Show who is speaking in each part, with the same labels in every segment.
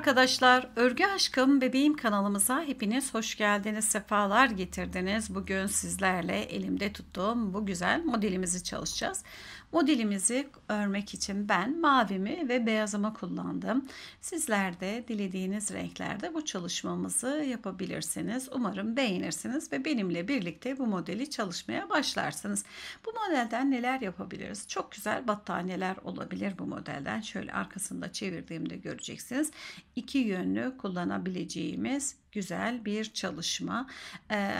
Speaker 1: arkadaşlar, Örgü Aşkım Bebeğim kanalımıza hepiniz hoş geldiniz, sefalar getirdiniz. Bugün sizlerle elimde tuttuğum bu güzel modelimizi çalışacağız. Modelimizi örmek için ben mavimi ve beyazımı kullandım. Sizler de dilediğiniz renklerde bu çalışmamızı yapabilirsiniz. Umarım beğenirsiniz ve benimle birlikte bu modeli çalışmaya başlarsınız. Bu modelden neler yapabiliriz? Çok güzel battaniyeler olabilir bu modelden. Şöyle arkasında çevirdiğimde göreceksiniz. İki yönlü kullanabileceğimiz güzel bir çalışma. Ee,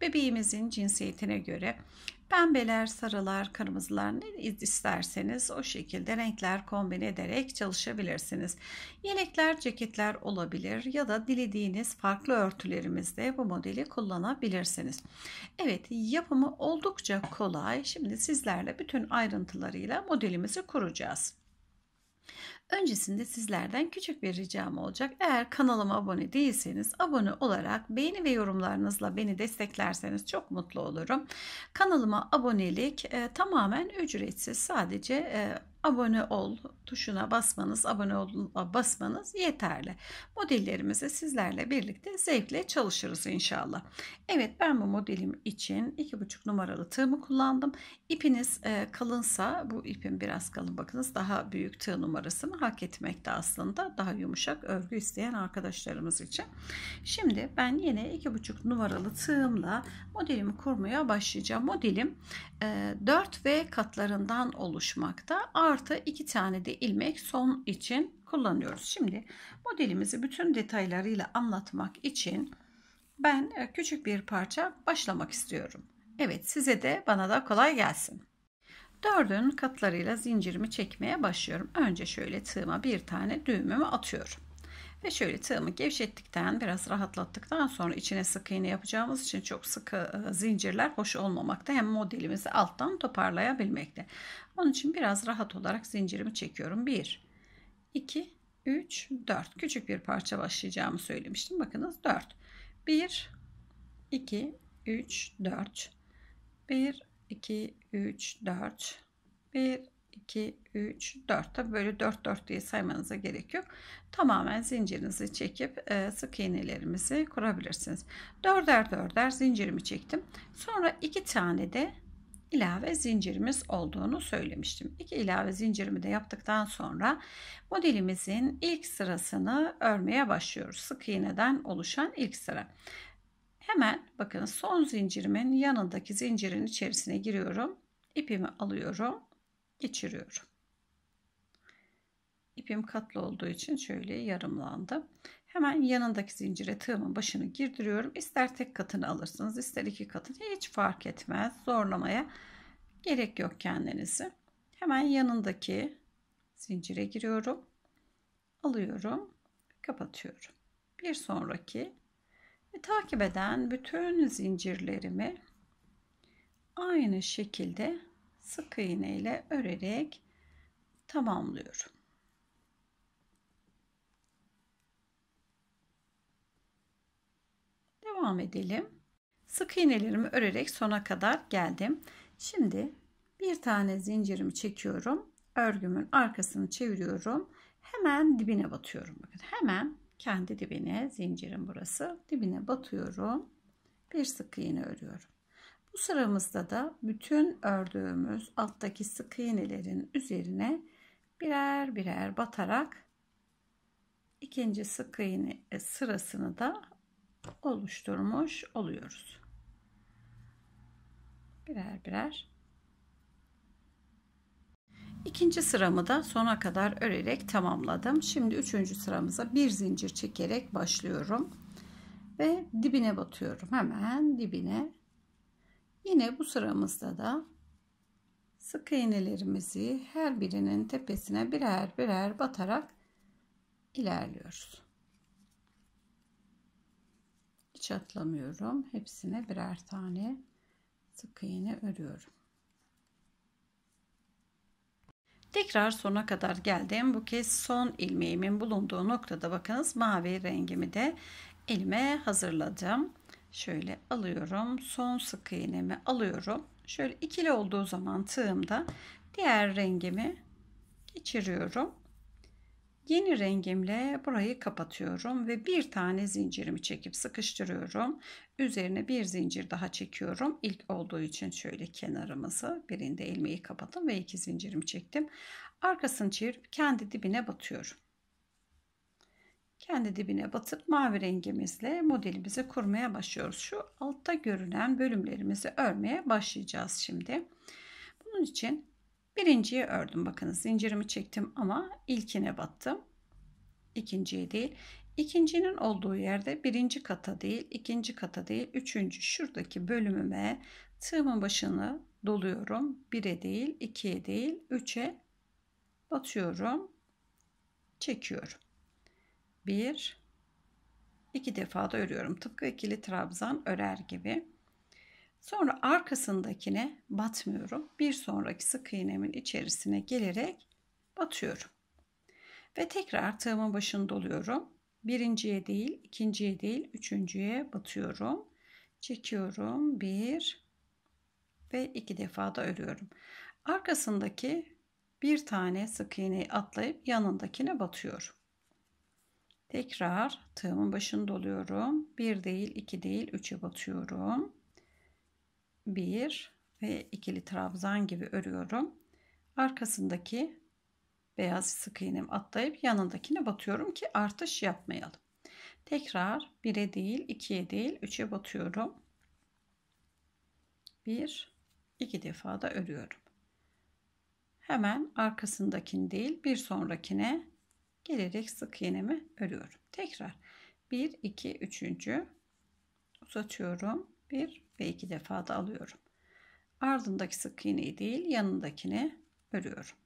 Speaker 1: bebeğimizin cinsiyetine göre Pembeler, sarılar, kırmızılar ne isterseniz o şekilde renkler kombin ederek çalışabilirsiniz. Yelekler, ceketler olabilir ya da dilediğiniz farklı örtülerimizde bu modeli kullanabilirsiniz. Evet yapımı oldukça kolay. Şimdi sizlerle bütün ayrıntılarıyla modelimizi kuracağız. Öncesinde sizlerden küçük bir ricam olacak. Eğer kanalıma abone değilseniz abone olarak beğeni ve yorumlarınızla beni desteklerseniz çok mutlu olurum. Kanalıma abonelik e, tamamen ücretsiz. Sadece e, abone ol tuşuna basmanız, abone oluna basmanız yeterli. Modellerimizi sizlerle birlikte zevkle çalışırız inşallah. Evet ben bu modelim için 2,5 numaralı tığımı kullandım. İpiniz e, kalınsa bu ipin biraz kalın bakınız daha büyük tığ numarasını hak etmekte aslında. Daha yumuşak örgü isteyen arkadaşlarımız için. Şimdi ben yine 2,5 numaralı tığımla modelimi kurmaya başlayacağım. Modelim e, 4 ve katlarından oluşmakta artı iki tane de ilmek son için kullanıyoruz. Şimdi modelimizi bütün detaylarıyla anlatmak için ben e, küçük bir parça başlamak istiyorum. Evet size de bana da kolay gelsin. Dördün katlarıyla zincirimi çekmeye başlıyorum. Önce şöyle tığıma bir tane düğümümü atıyorum. Ve şöyle tığımı gevşettikten biraz rahatlattıktan sonra içine sık iğne yapacağımız için çok sıkı e, zincirler hoş olmamakta. Hem modelimizi alttan toparlayabilmekte. Onun için biraz rahat olarak zincirimi çekiyorum. 1, 2, 3, 4. Küçük bir parça başlayacağımı söylemiştim. Bakınız 4. 1, 2, 3, 4. 1, 2, 3, 4. 1, 2, 3, 4 tabi böyle 4 4 diye saymanıza gerek yok. Tamamen zincirinizi çekip e, sık iğnelerimizi kurabilirsiniz. Dörder dörder zincirimi çektim. Sonra iki tane de ilave zincirimiz olduğunu söylemiştim. İki ilave zincirimi de yaptıktan sonra modelimizin ilk sırasını örmeye başlıyoruz. Sık iğneden oluşan ilk sıra. Hemen bakın son zincirimin yanındaki zincirin içerisine giriyorum. İpimi alıyorum geçiriyorum. İpim katlı olduğu için şöyle yarımlandı. Hemen yanındaki zincire tığımın başını girdiriyorum. İster tek katını alırsınız, ister iki katını hiç fark etmez. Zorlamaya gerek yok kendinizi. Hemen yanındaki zincire giriyorum. Alıyorum, kapatıyorum. Bir sonraki ve takip eden bütün zincirlerimi aynı şekilde sık iğne ile örerek tamamlıyorum. Devam edelim. Sık iğnelerimi örerek sona kadar geldim. Şimdi bir tane zincirimi çekiyorum. Örgümün arkasını çeviriyorum. Hemen dibine batıyorum. Bakın hemen kendi dibine Zincirim burası. Dibine batıyorum. Bir sık iğne örüyorum. Bu sıramızda da bütün ördüğümüz alttaki sık iğnelerin üzerine birer birer batarak ikinci sık iğne e, sırasını da oluşturmuş oluyoruz. Birer birer. İkinci sıramı da sona kadar örerek tamamladım. Şimdi üçüncü sıramıza bir zincir çekerek başlıyorum. Ve dibine batıyorum. Hemen dibine Yine bu sıramızda da sık iğnelerimizi her birinin tepesine birer birer batarak ilerliyoruz. Hiç atlamıyorum. Hepsine birer tane sık iğne örüyorum. Tekrar sona kadar geldim. Bu kez son ilmeğimin bulunduğu noktada bakınız mavi rengimi de elime hazırladım şöyle alıyorum. Son sık iğnemi alıyorum. Şöyle ikili olduğu zaman tığımda diğer rengimi geçiriyorum. Yeni rengimle burayı kapatıyorum ve bir tane zincirimi çekip sıkıştırıyorum. Üzerine bir zincir daha çekiyorum. İlk olduğu için şöyle kenarımızı birinde ilmeği kapattım ve iki zincirimi çektim. Arkasını çevirip kendi dibine batıyorum kendi dibine batıp mavi rengimizle modelimizi kurmaya başlıyoruz. Şu altta görünen bölümlerimizi örmeye başlayacağız şimdi. Bunun için birinciyi ördüm. Bakın zincirimi çektim ama ilkine battım. İkinciye değil. İkincinin olduğu yerde birinci kata değil, ikinci kata değil, üçüncü şuradaki bölümüme tığımın başını doluyorum. 1'e değil, 2'ye değil, 3'e batıyorum, çekiyorum bir, iki defa da örüyorum. Tıpkı ikili trabzan örer gibi. Sonra arkasındakine batmıyorum. Bir sonraki sık iğnemin içerisine gelerek batıyorum. Ve tekrar tığımın başını doluyorum. Birinciye değil, ikinciye değil, üçüncüye batıyorum. Çekiyorum. Bir ve iki defa da örüyorum. Arkasındaki bir tane sık iğneyi atlayıp yanındakine batıyorum. Tekrar tığımın başını doluyorum. Bir değil, iki değil, üç'e batıyorum. Bir ve ikili trabzan gibi örüyorum. Arkasındaki beyaz sık iğnemi atlayıp yanındakine batıyorum ki artış yapmayalım. Tekrar 1'e değil, 2'ye değil, 3'e batıyorum. 1 2 defa da örüyorum. Hemen arkasındakini değil, bir sonrakine gelerek sık iğnemi örüyorum. Tekrar 1, 2, 3. uzatıyorum. 1 ve 2 defa da alıyorum. Ardındaki sık iğneyi değil yanındakini örüyorum.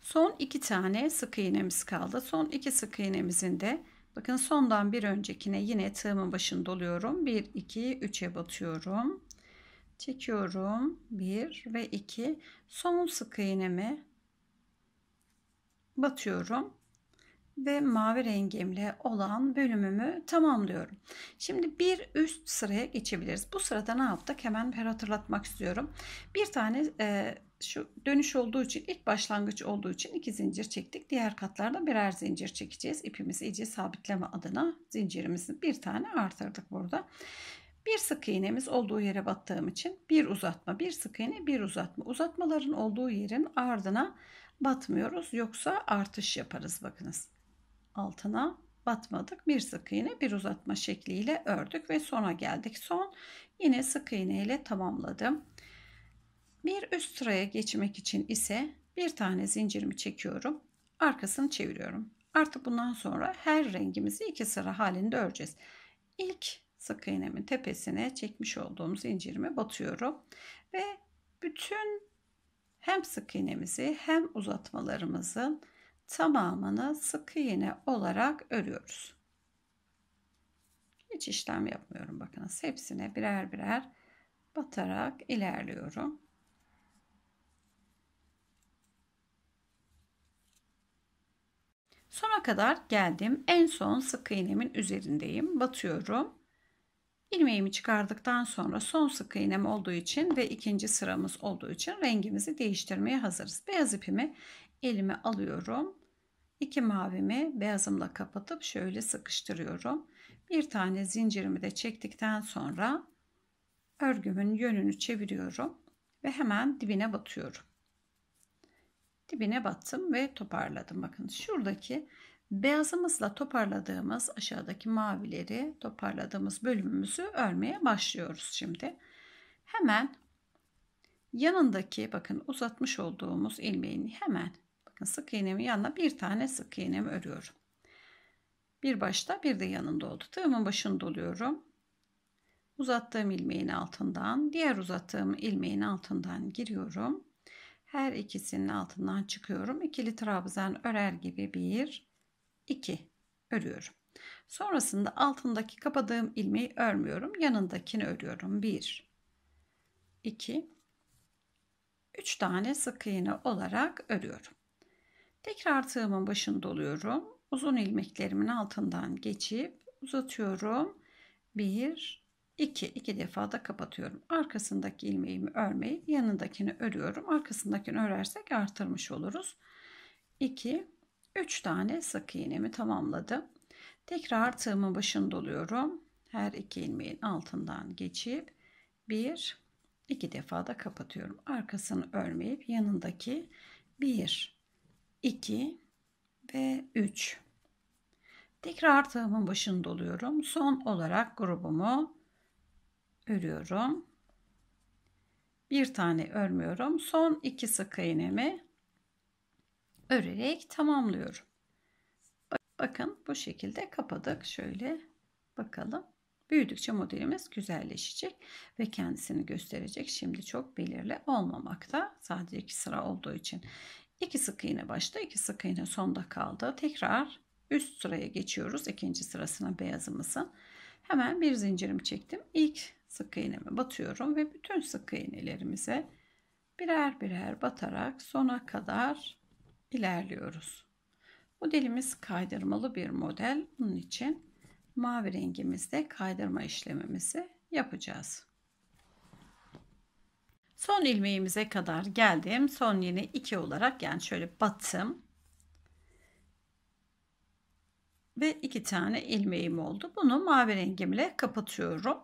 Speaker 1: Son iki tane sık iğnemiz kaldı. Son iki sık iğnemizin de bakın sondan bir öncekine yine tığımın başını doluyorum. 1 2 3'e batıyorum. Çekiyorum. 1 ve 2. Son sık iğnemi batıyorum ve mavi rengimle olan bölümümü tamamlıyorum. Şimdi bir üst sıraya geçebiliriz. Bu sırada ne yaptık? Hemen per hatırlatmak istiyorum. Bir tane e, şu dönüş olduğu için ilk başlangıç olduğu için iki zincir çektik. Diğer katlarda birer zincir çekeceğiz. İpimizi iyice sabitleme adına zincirimizi bir tane artırdık burada. Bir sık iğnemiz olduğu yere battığım için bir uzatma, bir sık iğne, bir uzatma. Uzatmaların olduğu yerin ardına batmıyoruz. Yoksa artış yaparız bakınız. Altına batmadık. Bir sık iğne bir uzatma şekliyle ördük ve sona geldik. Son yine sık iğne ile tamamladım. Bir üst sıraya geçmek için ise bir tane zincirimi çekiyorum. Arkasını çeviriyorum. Artık bundan sonra her rengimizi iki sıra halinde öreceğiz. İlk sık iğnemin tepesine çekmiş olduğum zincirimi batıyorum ve bütün hem sık iğnemizi hem uzatmalarımızın tamamını sık iğne olarak örüyoruz. Hiç işlem yapmıyorum Bakın, Hepsine birer birer batarak ilerliyorum. Sona kadar geldim. En son sık iğnemin üzerindeyim. Batıyorum ilmeğimi çıkardıktan sonra son sık iğnem olduğu için ve ikinci sıramız olduğu için rengimizi değiştirmeye hazırız. Beyaz ipimi elime alıyorum. İki mavimi beyazımla kapatıp şöyle sıkıştırıyorum. Bir tane zincirimi de çektikten sonra örgümün yönünü çeviriyorum ve hemen dibine batıyorum. Dibine battım ve toparladım. Bakın şuradaki Beyazımızla toparladığımız aşağıdaki mavileri toparladığımız bölümümüzü örmeye başlıyoruz şimdi. Hemen yanındaki bakın uzatmış olduğumuz ilmeğin hemen bakın sık iğnemin yanına bir tane sık iğnemi örüyorum. Bir başta bir de yanında oldu. Tığımın başını doluyorum. Uzattığım ilmeğin altından diğer uzattığım ilmeğin altından giriyorum. Her ikisinin altından çıkıyorum. İkili trabzan örer gibi bir 2 örüyorum. Sonrasında altındaki kapadığım ilmeği örmüyorum. Yanındakini örüyorum. 1 2 3 tane sık iğne olarak örüyorum. Tekrar tığımın başını doluyorum. Uzun ilmeklerimin altından geçip uzatıyorum. 1 2 2 defa da kapatıyorum. Arkasındaki ilmeğimi örmeyip yanındakini örüyorum. Arkasındakini örersek artırmış oluruz. 2 3 tane sık iğnemi tamamladım. Tekrar tığımın başını doluyorum. Her iki ilmeğin altından geçip 1, 2 defa da kapatıyorum. Arkasını örmeyip yanındaki 1, 2 ve 3. Tekrar tığımın başını doluyorum. Son olarak grubumu örüyorum. Bir tane örmüyorum. Son iki sık iğnemi örerek tamamlıyorum. Bakın bu şekilde kapadık. Şöyle bakalım. Büyüdükçe modelimiz güzelleşecek ve kendisini gösterecek. Şimdi çok belirli olmamakta. Sadece iki sıra olduğu için. iki sık iğne başta, iki sık iğne sonda kaldı. Tekrar üst sıraya geçiyoruz. ikinci sırasına beyazımızın. Hemen bir zincirimi çektim. İlk sık iğnemi batıyorum ve bütün sık iğnelerimize birer birer batarak sona kadar ilerliyoruz. Modelimiz kaydırmalı bir model. Bunun için mavi rengimizde kaydırma işlemimizi yapacağız. Son ilmeğimize kadar geldim. Son yine 2 olarak yani şöyle batım ve 2 tane ilmeğim oldu. Bunu mavi rengimle kapatıyorum.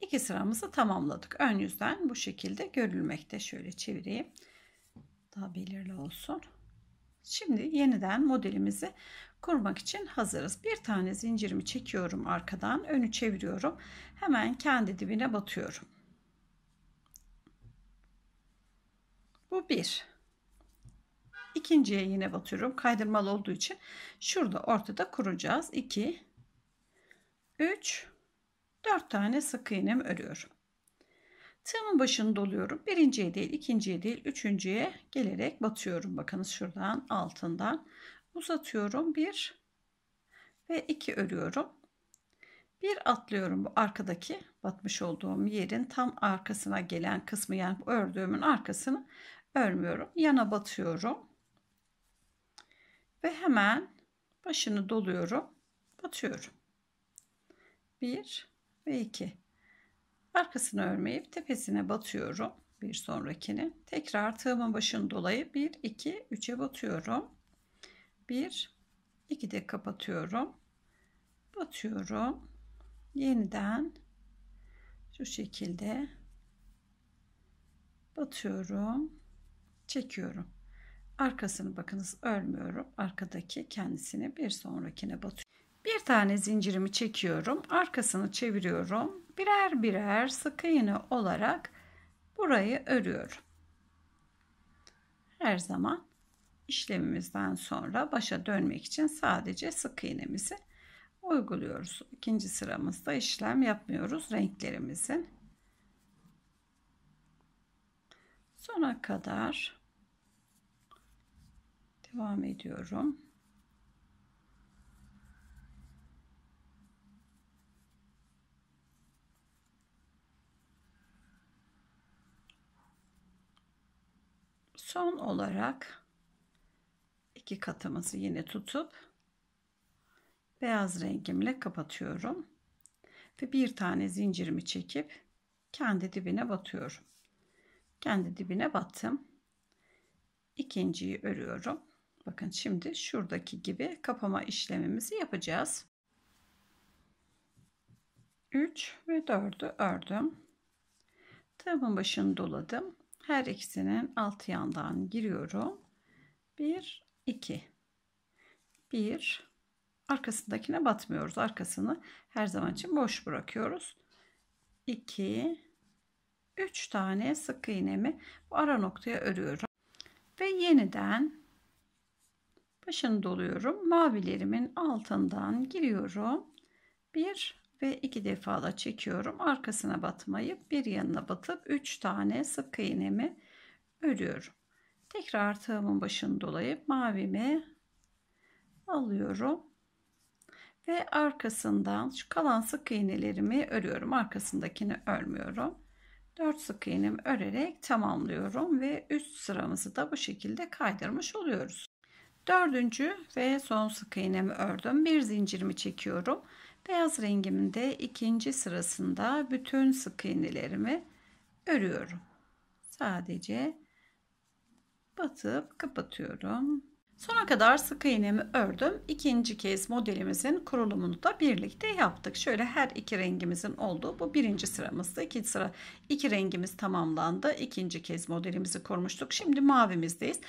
Speaker 1: İki sıramızı tamamladık. Ön yüzden bu şekilde görülmekte. Şöyle çevireyim. Daha belirli olsun. Şimdi yeniden modelimizi kurmak için hazırız. Bir tane zincirimi çekiyorum arkadan. Önü çeviriyorum. Hemen kendi dibine batıyorum. Bu bir. İkinciye yine batıyorum. Kaydırmalı olduğu için şurada ortada kuracağız. 2 üç. 4 tane sık iğnem örüyorum. Tığımın başını doluyorum. Birinciye değil, ikinciye değil, üçüncüye gelerek batıyorum. Bakınız şuradan altından uzatıyorum. bir ve iki örüyorum. Bir atlıyorum bu arkadaki batmış olduğum yerin tam arkasına gelen kısmı yani ördüğümün arkasını örmüyorum. Yana batıyorum. Ve hemen başını doluyorum. Batıyorum. Bir ve 2. Arkasını örmeyip tepesine batıyorum. Bir sonrakini. Tekrar tığımın başını dolayıp 1, 2, 3'e batıyorum. 1, 2 de kapatıyorum. Batıyorum. Yeniden şu şekilde batıyorum. Çekiyorum. Arkasını bakınız örmüyorum. Arkadaki kendisini bir sonrakine batıyorum. Bir tane zincirimi çekiyorum. Arkasını çeviriyorum. Birer birer sık iğne olarak burayı örüyorum. Her zaman işlemimizden sonra başa dönmek için sadece sık iğnemizi uyguluyoruz. İkinci sıramızda işlem yapmıyoruz renklerimizin. Sona kadar devam ediyorum. Son olarak iki katımızı yine tutup beyaz rengimle kapatıyorum. Ve bir tane zincirimi çekip kendi dibine batıyorum. Kendi dibine battım. İkinciyi örüyorum. Bakın şimdi şuradaki gibi kapama işlemimizi yapacağız. 3 ve 4'ü ördüm. Tığımın başını doladım. Her ikisinin alt yandan giriyorum. 1, 2. 1. Arkasındakine batmıyoruz. Arkasını her zaman için boş bırakıyoruz. 2, 3 tane sık iğnemi bu ara noktaya örüyorum. Ve yeniden başını doluyorum. Mavilerimin altından giriyorum. 1, ve iki defa da çekiyorum. Arkasına batmayıp bir yanına batıp 3 tane sık iğnemi örüyorum. Tekrar tığımın başını dolayıp mavimi alıyorum ve arkasından şu kalan sık iğnelerimi örüyorum. Arkasındakini örmüyorum. 4 sık iğnem örerek tamamlıyorum ve üst sıramızı da bu şekilde kaydırmış oluyoruz. Dördüncü ve son sık iğnemi ördüm. Bir zincirimi çekiyorum. Beyaz rengimin de ikinci sırasında bütün sık iğnelerimi örüyorum. Sadece batıp kapatıyorum. Sona kadar sık iğnemi ördüm. İkinci kez modelimizin kurulumunu da birlikte yaptık. Şöyle her iki rengimizin olduğu bu birinci sıramızda. İkinci sıra iki rengimiz tamamlandı. İkinci kez modelimizi kurmuştuk. Şimdi mavimizdeyiz.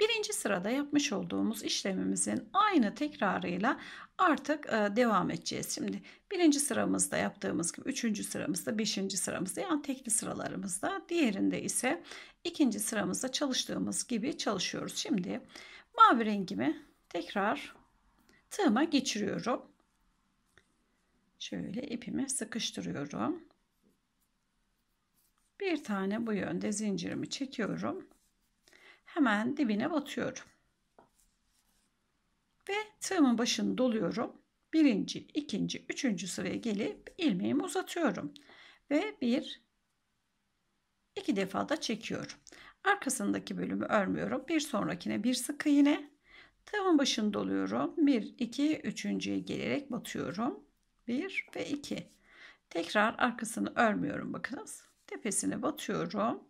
Speaker 1: Birinci sırada yapmış olduğumuz işlemimizin aynı tekrarıyla artık e, devam edeceğiz. Şimdi birinci sıramızda yaptığımız gibi üçüncü sıramızda beşinci sıramızda yani tekli sıralarımızda diğerinde ise ikinci sıramızda çalıştığımız gibi çalışıyoruz. Şimdi mavi rengimi tekrar tığıma geçiriyorum. Şöyle ipimi sıkıştırıyorum. Bir tane bu yönde zincirimi çekiyorum. Hemen dibine batıyorum. Ve tığımın başını doluyorum. Birinci, ikinci, üçüncü sıraya gelip ilmeğimi uzatıyorum. Ve bir, iki defa da çekiyorum. Arkasındaki bölümü örmüyorum. Bir sonrakine bir sık iğne. Tığımın başını doluyorum. 1, 2, 3.ye gelerek batıyorum. 1 ve 2. Tekrar arkasını örmüyorum bakınız. Tepesine batıyorum.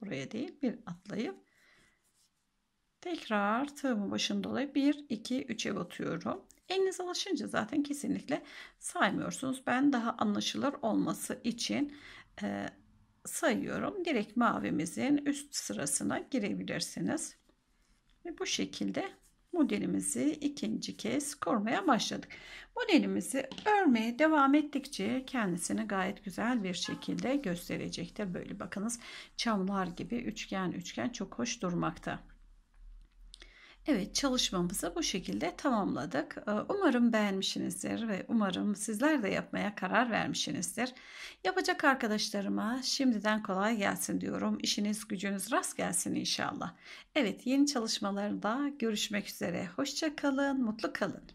Speaker 1: Buraya değil bir atlayıp tekrar tığımın başını dolayı 1, 2, 3'e batıyorum. Eliniz alışınca zaten kesinlikle saymıyorsunuz. Ben daha anlaşılır olması için e, sayıyorum. Direkt mavimizin üst sırasına girebilirsiniz. Ve bu şekilde modelimizi ikinci kez korumaya başladık. Modelimizi örmeye devam ettikçe kendisini gayet güzel bir şekilde gösterecektir. Böyle bakınız çamlar gibi üçgen üçgen çok hoş durmakta. Evet çalışmamızı bu şekilde tamamladık. Ee, umarım beğenmişsinizdir ve umarım sizler de yapmaya karar vermişsinizdir. Yapacak arkadaşlarıma şimdiden kolay gelsin diyorum. İşiniz gücünüz rast gelsin inşallah. Evet yeni çalışmalarda görüşmek üzere. Hoşça kalın, mutlu kalın.